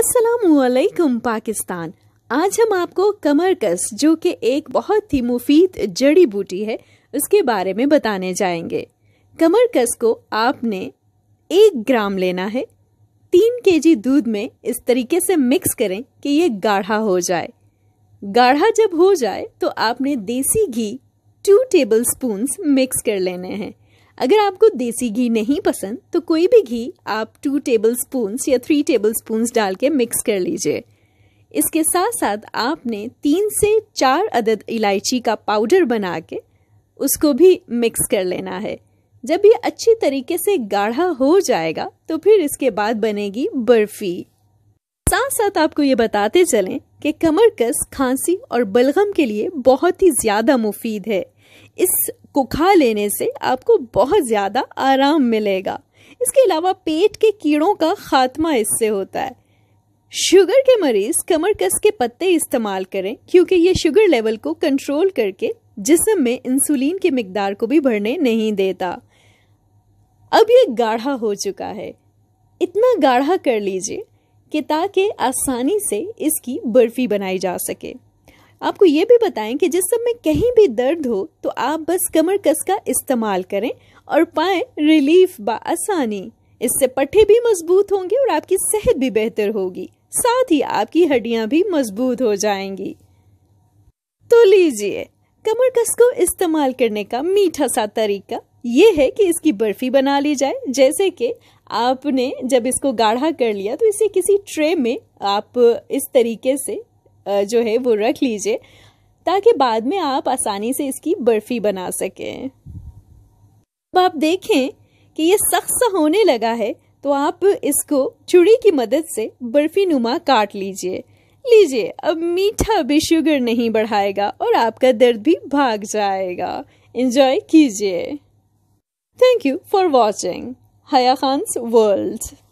असलकुम पाकिस्तान आज हम आपको कमरकस जो कि एक बहुत ही मुफीद जड़ी बूटी है उसके बारे में बताने जाएंगे कमरकस को आपने एक ग्राम लेना है तीन के जी दूध में इस तरीके से मिक्स करें कि ये गाढ़ा हो जाए गाढ़ा जब हो जाए तो आपने desi ghee two tablespoon mix कर लेने हैं अगर आपको देसी घी नहीं पसंद तो कोई भी घी आप टू टेबल स्पून्स या थ्री टेबल स्पून डाल के मिक्स कर लीजिए इसके साथ साथ आपने तीन से चार अदद इलायची का पाउडर बना के उसको भी मिक्स कर लेना है जब ये अच्छी तरीके से गाढ़ा हो जाएगा तो फिर इसके बाद बनेगी बर्फी साथ साथ आपको ये बताते चलें कि कमरकस खांसी और बलगम के लिए बहुत ही ज़्यादा मुफीद है इस को खा लेने से आपको बहुत ज़्यादा आराम मिलेगा इसके अलावा पेट के कीड़ों का खात्मा इससे होता है शुगर के मरीज कमर कस के पत्ते इस्तेमाल करें क्योंकि ये शुगर लेवल को कंट्रोल करके जिसम में इंसुलिन की मकदार को भी बढ़ने नहीं देता अब ये गाढ़ा हो चुका है इतना गाढ़ा कर लीजिए कि ताकि आसानी से इसकी बर्फ़ी बनाई जा सके आपको ये भी बताएं कि जिस में कहीं भी दर्द हो तो आप बस कमर कस का इस्तेमाल करें और पाएं रिलीफ बसानी इससे पट्टे भी मजबूत होंगे और आपकी सेहत भी बेहतर होगी साथ ही आपकी हड्डियां भी मजबूत हो जाएंगी तो लीजिए कमर कस को इस्तेमाल करने का मीठा सा तरीका ये है कि इसकी बर्फी बना ली जाए जैसे कि आपने जब इसको गाढ़ा कर लिया तो इसे किसी ट्रे में आप इस तरीके से जो है वो रख लीजिए ताकि बाद में आप आसानी से इसकी बर्फ़ी बना सकें अब आप देखें कि ये सख्त सा होने लगा है तो आप इसको चुड़ी की मदद से बर्फ़ी नुमा काट लीजिए लीजिए अब मीठा भी शुगर नहीं बढ़ाएगा और आपका दर्द भी भाग जाएगा इन्जॉय कीजिए थैंक यू फॉर वॉचिंग हया खान्स वर्ल्ड